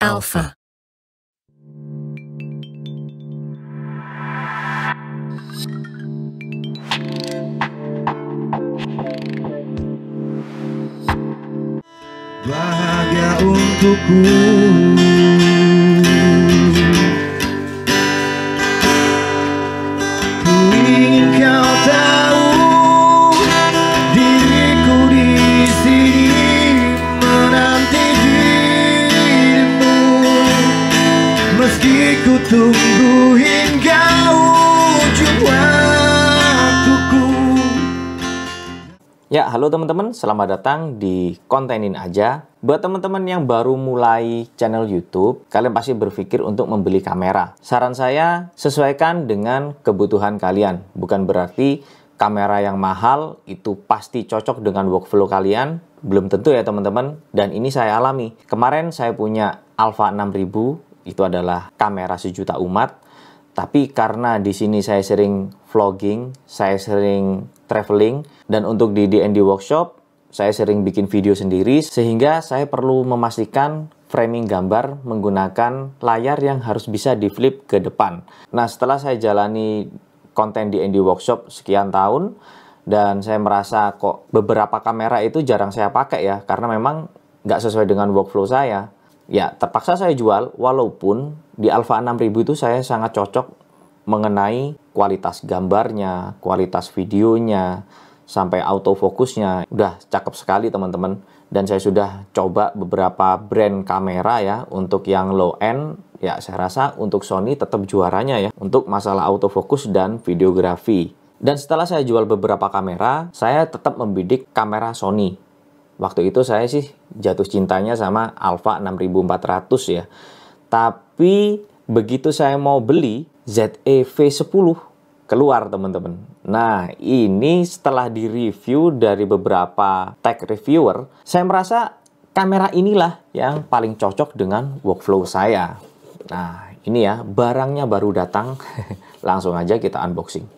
Alpha. Bahagia untukku Ya, halo teman-teman, selamat datang di Kontenin Aja. Buat teman-teman yang baru mulai channel YouTube, kalian pasti berpikir untuk membeli kamera. Saran saya, sesuaikan dengan kebutuhan kalian. Bukan berarti kamera yang mahal itu pasti cocok dengan workflow kalian, belum tentu ya teman-teman dan ini saya alami kemarin saya punya Alpha 6000 itu adalah kamera sejuta umat. Tapi karena di sini saya sering vlogging, saya sering traveling, dan untuk di D&D Workshop, saya sering bikin video sendiri, sehingga saya perlu memastikan framing gambar menggunakan layar yang harus bisa di flip ke depan. Nah, setelah saya jalani konten di Andy Workshop sekian tahun dan saya merasa kok beberapa kamera itu jarang saya pakai ya karena memang nggak sesuai dengan workflow saya ya terpaksa saya jual walaupun di Alpha 6000 itu saya sangat cocok mengenai kualitas gambarnya, kualitas videonya, sampai autofokusnya Udah cakep sekali teman-teman. Dan saya sudah coba beberapa brand kamera ya untuk yang low end ya saya rasa untuk Sony tetap juaranya ya untuk masalah autofokus dan videografi. Dan setelah saya jual beberapa kamera, saya tetap membidik kamera Sony Waktu itu saya sih jatuh cintanya sama Alfa 6400 ya. Tapi begitu saya mau beli ZEV10 keluar teman-teman. Nah ini setelah di review dari beberapa tech reviewer, saya merasa kamera inilah yang paling cocok dengan workflow saya. Nah ini ya barangnya baru datang, langsung aja kita unboxing.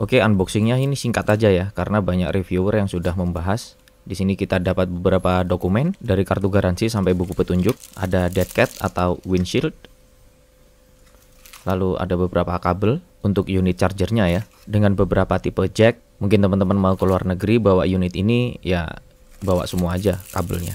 Oke, unboxingnya ini singkat aja ya, karena banyak reviewer yang sudah membahas di sini kita dapat beberapa dokumen dari kartu garansi sampai buku petunjuk. Ada dead cat atau windshield. Lalu ada beberapa kabel untuk unit chargernya ya. Dengan beberapa tipe jack, mungkin teman-teman mau ke luar negeri bawa unit ini ya bawa semua aja kabelnya.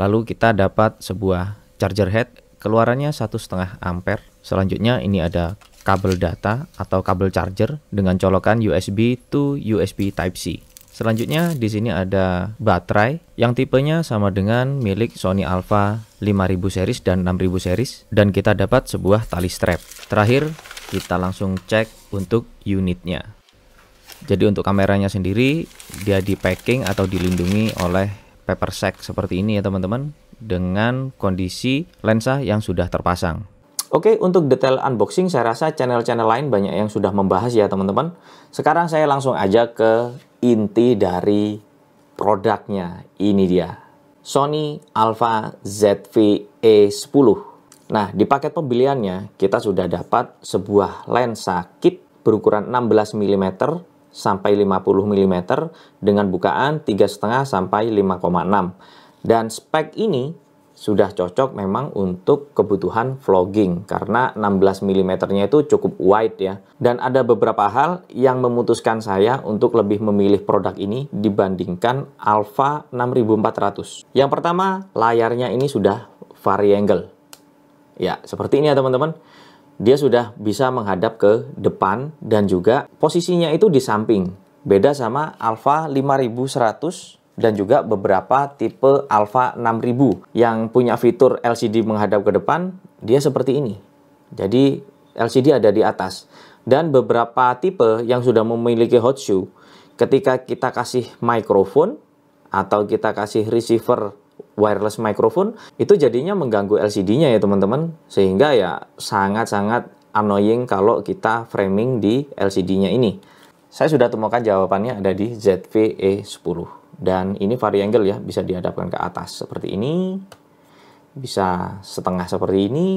Lalu kita dapat sebuah charger head keluarannya satu setengah ampere. Selanjutnya ini ada kabel data atau kabel charger dengan colokan USB to USB Type C. Selanjutnya di sini ada baterai yang tipenya sama dengan milik Sony Alpha 5000 series dan 6000 series dan kita dapat sebuah tali strap. Terakhir kita langsung cek untuk unitnya. Jadi untuk kameranya sendiri dia di packing atau dilindungi oleh paper sack seperti ini ya teman-teman dengan kondisi lensa yang sudah terpasang. Oke, untuk detail unboxing saya rasa channel-channel lain banyak yang sudah membahas ya teman-teman. Sekarang saya langsung aja ke inti dari produknya. Ini dia. Sony Alpha ZV-E10. Nah, di paket pembeliannya kita sudah dapat sebuah lensa kit berukuran 16 mm sampai 50 mm dengan bukaan 3,5 sampai 5,6. Dan spek ini sudah cocok memang untuk kebutuhan vlogging karena 16 mm-nya itu cukup wide ya. Dan ada beberapa hal yang memutuskan saya untuk lebih memilih produk ini dibandingkan Alpha 6400. Yang pertama, layarnya ini sudah variangle. Ya, seperti ini ya teman-teman. Dia sudah bisa menghadap ke depan dan juga posisinya itu di samping. Beda sama Alpha 5100 dan juga beberapa tipe Alpha 6000 yang punya fitur LCD menghadap ke depan, dia seperti ini. Jadi LCD ada di atas. Dan beberapa tipe yang sudah memiliki hot shoe, ketika kita kasih microphone atau kita kasih receiver wireless microphone, itu jadinya mengganggu LCD-nya ya teman-teman. Sehingga ya sangat-sangat annoying kalau kita framing di LCD-nya ini. Saya sudah temukan jawabannya ada di ZVE10 dan ini variangle ya bisa dihadapkan ke atas seperti ini bisa setengah seperti ini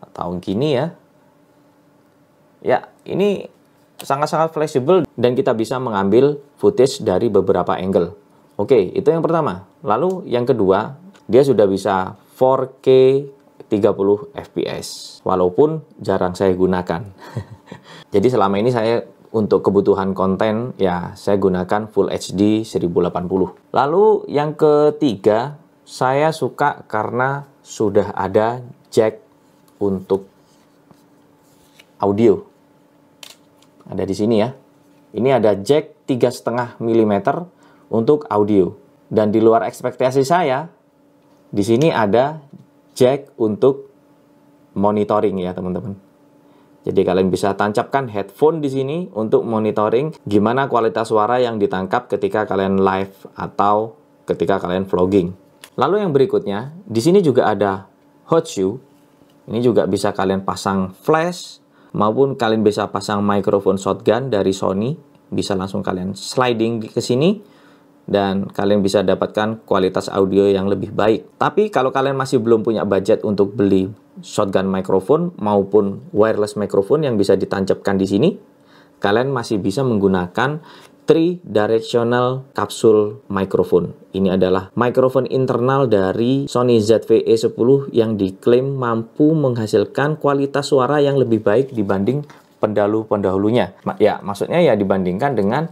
atau gini ya ya ini sangat-sangat fleksibel dan kita bisa mengambil footage dari beberapa angle oke itu yang pertama lalu yang kedua dia sudah bisa 4K 30 fps walaupun jarang saya gunakan jadi selama ini saya untuk kebutuhan konten, ya saya gunakan Full HD 1080. Lalu yang ketiga, saya suka karena sudah ada jack untuk audio. Ada di sini ya. Ini ada jack 3,5 mm untuk audio. Dan di luar ekspektasi saya, di sini ada jack untuk monitoring ya teman-teman. Jadi kalian bisa tancapkan headphone di sini untuk monitoring gimana kualitas suara yang ditangkap ketika kalian live atau ketika kalian vlogging. Lalu yang berikutnya, di sini juga ada hot shoe. Ini juga bisa kalian pasang flash maupun kalian bisa pasang microphone shotgun dari Sony. Bisa langsung kalian sliding ke sini dan kalian bisa dapatkan kualitas audio yang lebih baik. Tapi kalau kalian masih belum punya budget untuk beli shotgun microphone maupun wireless microphone yang bisa ditancapkan di sini, kalian masih bisa menggunakan three directional kapsul microphone. Ini adalah microphone internal dari Sony ZV-E10 yang diklaim mampu menghasilkan kualitas suara yang lebih baik dibanding pendahulu-pendahulunya. Ya, maksudnya ya dibandingkan dengan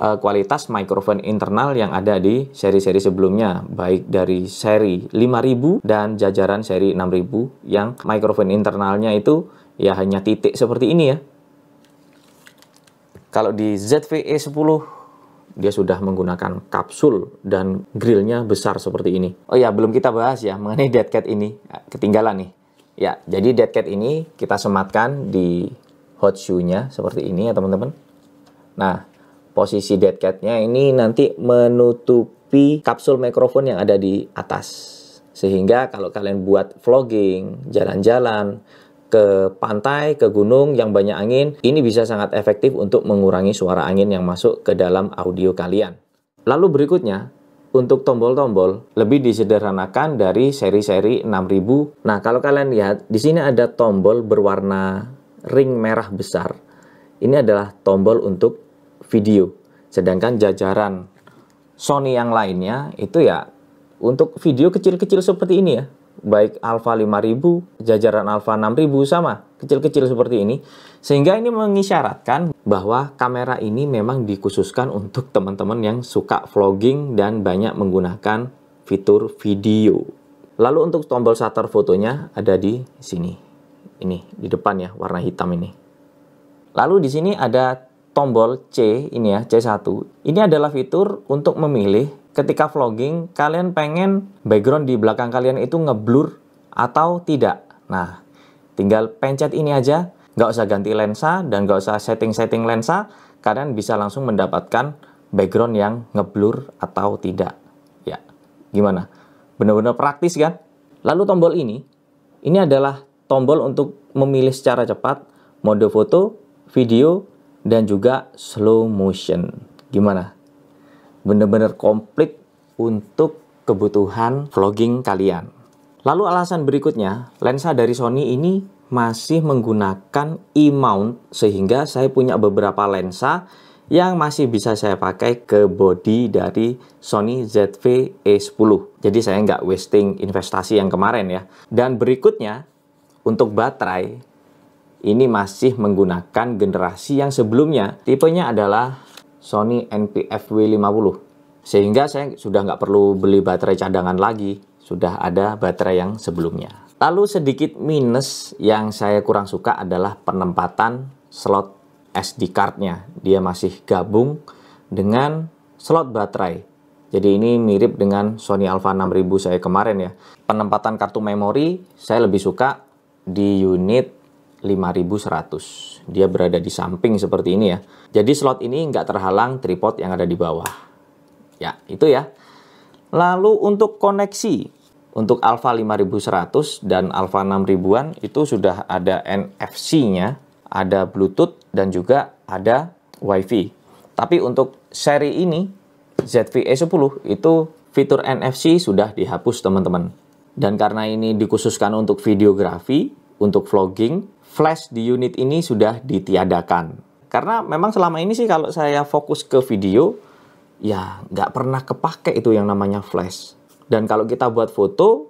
uh, kualitas microphone internal yang ada di seri-seri sebelumnya baik dari seri 5000 dan jajaran seri 6000 yang microphone internalnya itu ya hanya titik seperti ini ya kalau di ZVE 10 dia sudah menggunakan kapsul dan grillnya besar seperti ini. Oh ya, belum kita bahas ya mengenai dead cat ini. Ya, ketinggalan nih. Ya, jadi dead cat ini kita sematkan di hot shoe-nya seperti ini ya teman-teman. Nah, posisi dead catnya ini nanti menutupi kapsul mikrofon yang ada di atas sehingga kalau kalian buat vlogging jalan-jalan ke pantai, ke gunung yang banyak angin, ini bisa sangat efektif untuk mengurangi suara angin yang masuk ke dalam audio kalian. Lalu berikutnya, untuk tombol-tombol lebih disederhanakan dari seri-seri 6000. Nah, kalau kalian lihat di sini ada tombol berwarna ring merah besar. Ini adalah tombol untuk video. Sedangkan jajaran Sony yang lainnya itu ya untuk video kecil-kecil seperti ini ya. Baik Alpha 5000, jajaran Alpha 6000 sama, kecil-kecil seperti ini. Sehingga ini mengisyaratkan bahwa kamera ini memang dikhususkan untuk teman-teman yang suka vlogging dan banyak menggunakan fitur video. Lalu untuk tombol shutter fotonya ada di sini. Ini di depan ya, warna hitam ini. Lalu di sini ada tombol C ini ya, C1. Ini adalah fitur untuk memilih ketika vlogging kalian pengen background di belakang kalian itu ngeblur atau tidak. Nah, tinggal pencet ini aja, nggak usah ganti lensa dan nggak usah setting-setting lensa, kalian bisa langsung mendapatkan background yang ngeblur atau tidak. Ya, gimana? Bener-bener praktis kan? Lalu tombol ini, ini adalah tombol untuk memilih secara cepat mode foto, video, dan juga slow motion. Gimana? Bener-bener komplit untuk kebutuhan vlogging kalian. Lalu alasan berikutnya, lensa dari Sony ini masih menggunakan E-mount sehingga saya punya beberapa lensa yang masih bisa saya pakai ke body dari Sony ZV-E10. Jadi saya nggak wasting investasi yang kemarin ya. Dan berikutnya, untuk baterai, ini masih menggunakan generasi yang sebelumnya tipenya adalah Sony NPFW50 sehingga saya sudah nggak perlu beli baterai cadangan lagi sudah ada baterai yang sebelumnya lalu sedikit minus yang saya kurang suka adalah penempatan slot SD cardnya dia masih gabung dengan slot baterai jadi ini mirip dengan Sony Alpha 6000 saya kemarin ya penempatan kartu memori saya lebih suka di unit 5100. Dia berada di samping seperti ini ya. Jadi slot ini nggak terhalang tripod yang ada di bawah. Ya, itu ya. Lalu untuk koneksi, untuk Alpha 5100 dan Alpha 6000-an itu sudah ada NFC-nya, ada Bluetooth dan juga ada WiFi. Tapi untuk seri ini ZVE10 itu fitur NFC sudah dihapus teman-teman. Dan karena ini dikhususkan untuk videografi, untuk vlogging, flash di unit ini sudah ditiadakan. Karena memang selama ini sih kalau saya fokus ke video, ya nggak pernah kepake itu yang namanya flash. Dan kalau kita buat foto,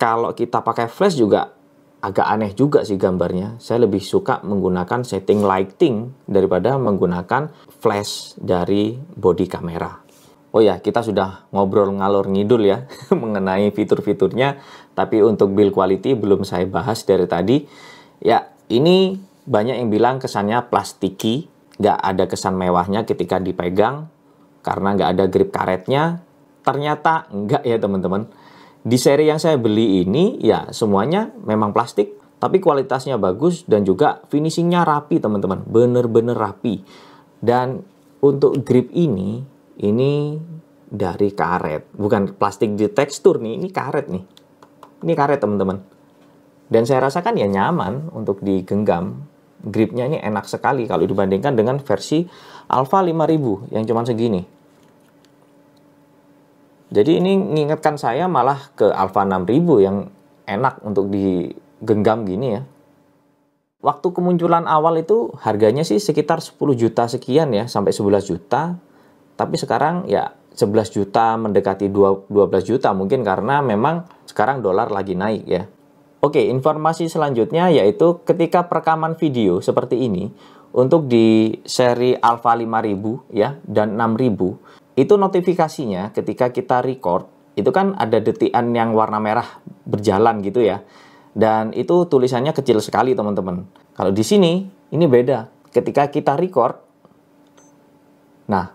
kalau kita pakai flash juga agak aneh juga sih gambarnya. Saya lebih suka menggunakan setting lighting daripada menggunakan flash dari body kamera. Oh ya, kita sudah ngobrol ngalor ngidul ya mengenai fitur-fiturnya, tapi untuk build quality belum saya bahas dari tadi. Ya, ini banyak yang bilang kesannya plastiki, nggak ada kesan mewahnya ketika dipegang, karena nggak ada grip karetnya. Ternyata nggak ya teman-teman. Di seri yang saya beli ini, ya semuanya memang plastik, tapi kualitasnya bagus dan juga finishingnya rapi teman-teman. Bener-bener rapi. Dan untuk grip ini, ini dari karet. Bukan plastik di tekstur nih, ini karet nih. Ini karet teman-teman dan saya rasakan ya nyaman untuk digenggam. Gripnya ini enak sekali kalau dibandingkan dengan versi Alpha 5000 yang cuman segini. Jadi ini mengingatkan saya malah ke Alpha 6000 yang enak untuk digenggam gini ya. Waktu kemunculan awal itu harganya sih sekitar 10 juta sekian ya sampai 11 juta. Tapi sekarang ya 11 juta mendekati 12 juta mungkin karena memang sekarang dolar lagi naik ya. Oke, informasi selanjutnya yaitu ketika perekaman video seperti ini untuk di seri Alpha 5000 ya dan 6000 itu notifikasinya ketika kita record itu kan ada detian yang warna merah berjalan gitu ya. Dan itu tulisannya kecil sekali teman-teman. Kalau di sini ini beda. Ketika kita record nah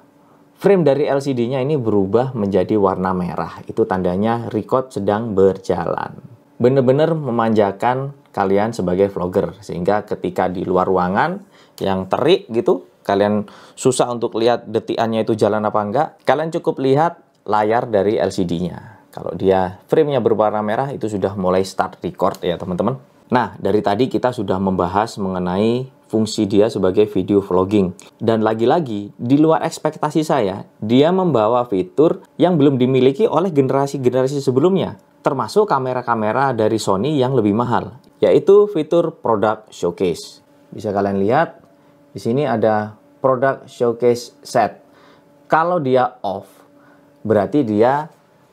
frame dari LCD-nya ini berubah menjadi warna merah. Itu tandanya record sedang berjalan benar-benar memanjakan kalian sebagai vlogger sehingga ketika di luar ruangan yang terik gitu kalian susah untuk lihat detikannya itu jalan apa enggak kalian cukup lihat layar dari LCD-nya kalau dia framenya berwarna merah itu sudah mulai start record ya teman-teman nah dari tadi kita sudah membahas mengenai fungsi dia sebagai video vlogging. Dan lagi-lagi, di luar ekspektasi saya, dia membawa fitur yang belum dimiliki oleh generasi-generasi sebelumnya termasuk kamera-kamera dari Sony yang lebih mahal, yaitu fitur product showcase. Bisa kalian lihat, di sini ada product showcase set. Kalau dia off, berarti dia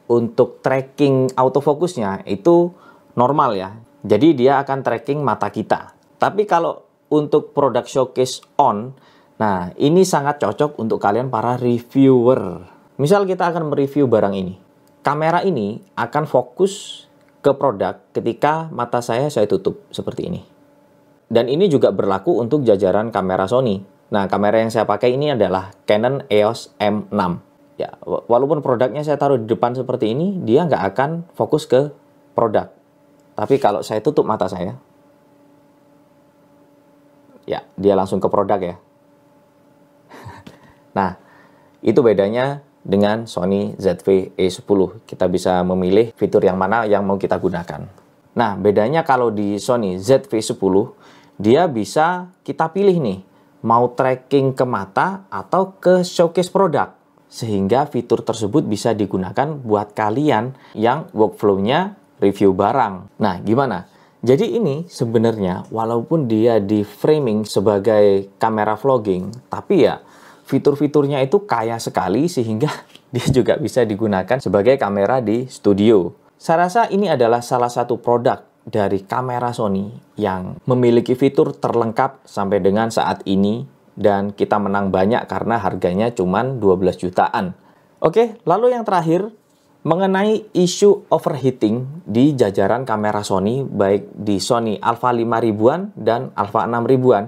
untuk tracking autofocusnya itu normal ya. Jadi dia akan tracking mata kita. Tapi kalau untuk product showcase on, nah ini sangat cocok untuk kalian para reviewer. Misal kita akan mereview barang ini kamera ini akan fokus ke produk ketika mata saya saya tutup seperti ini. Dan ini juga berlaku untuk jajaran kamera Sony. Nah, kamera yang saya pakai ini adalah Canon EOS M6. Ya, walaupun produknya saya taruh di depan seperti ini, dia nggak akan fokus ke produk. Tapi kalau saya tutup mata saya, ya dia langsung ke produk ya. nah, itu bedanya dengan Sony ZV-E10. Kita bisa memilih fitur yang mana yang mau kita gunakan. Nah, bedanya kalau di Sony ZV-10, dia bisa kita pilih nih, mau tracking ke mata atau ke showcase produk. Sehingga fitur tersebut bisa digunakan buat kalian yang workflow-nya review barang. Nah, gimana? Jadi ini sebenarnya walaupun dia di framing sebagai kamera vlogging, tapi ya fitur-fiturnya itu kaya sekali sehingga dia juga bisa digunakan sebagai kamera di studio. Saya rasa ini adalah salah satu produk dari kamera Sony yang memiliki fitur terlengkap sampai dengan saat ini dan kita menang banyak karena harganya cuma 12 jutaan. Oke, lalu yang terakhir mengenai isu overheating di jajaran kamera Sony baik di Sony Alpha 5000-an dan Alpha 6000-an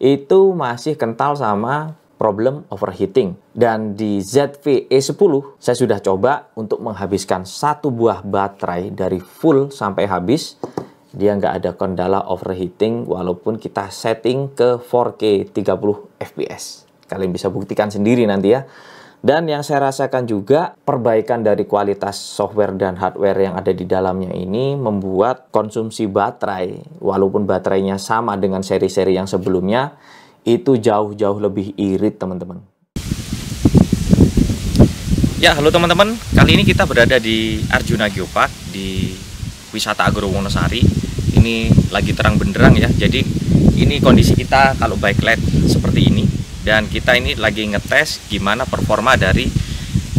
itu masih kental sama problem overheating. Dan di ZV-E10, saya sudah coba untuk menghabiskan satu buah baterai dari full sampai habis. Dia nggak ada kendala overheating walaupun kita setting ke 4K 30 fps. Kalian bisa buktikan sendiri nanti ya. Dan yang saya rasakan juga perbaikan dari kualitas software dan hardware yang ada di dalamnya ini membuat konsumsi baterai walaupun baterainya sama dengan seri-seri yang sebelumnya itu jauh-jauh lebih irit teman-teman. Ya, halo teman-teman. Kali ini kita berada di Arjuna Geopark di Wisata Agro Wonosari. Ini lagi terang benderang ya. Jadi ini kondisi kita kalau bike light seperti ini dan kita ini lagi ngetes gimana performa dari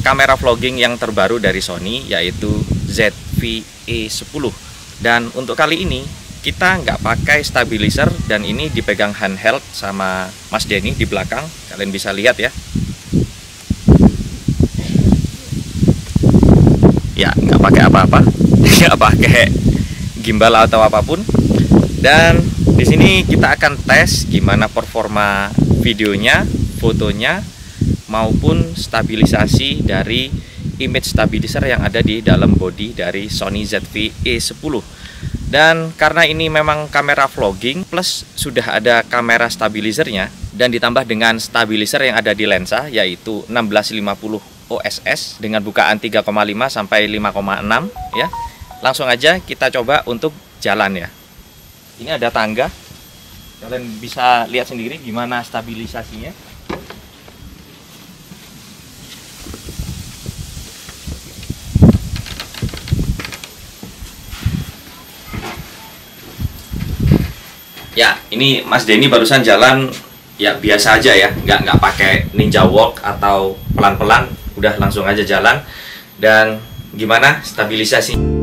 kamera vlogging yang terbaru dari Sony yaitu ZV-E10. Dan untuk kali ini kita nggak pakai stabilizer dan ini dipegang handheld sama Mas Denny di belakang kalian bisa lihat ya ya nggak pakai apa-apa nggak pakai gimbal atau apapun dan di sini kita akan tes gimana performa videonya fotonya maupun stabilisasi dari image stabilizer yang ada di dalam body dari Sony ZV-E10 dan karena ini memang kamera vlogging plus sudah ada kamera stabilizernya dan ditambah dengan stabilizer yang ada di lensa yaitu 1650 OSS dengan bukaan 3,5 sampai 5,6 ya. Langsung aja kita coba untuk jalan ya. Ini ada tangga. Kalian bisa lihat sendiri gimana stabilisasinya. ya ini Mas Denny barusan jalan ya biasa aja ya nggak nggak pakai ninja walk atau pelan-pelan udah langsung aja jalan dan gimana stabilisasi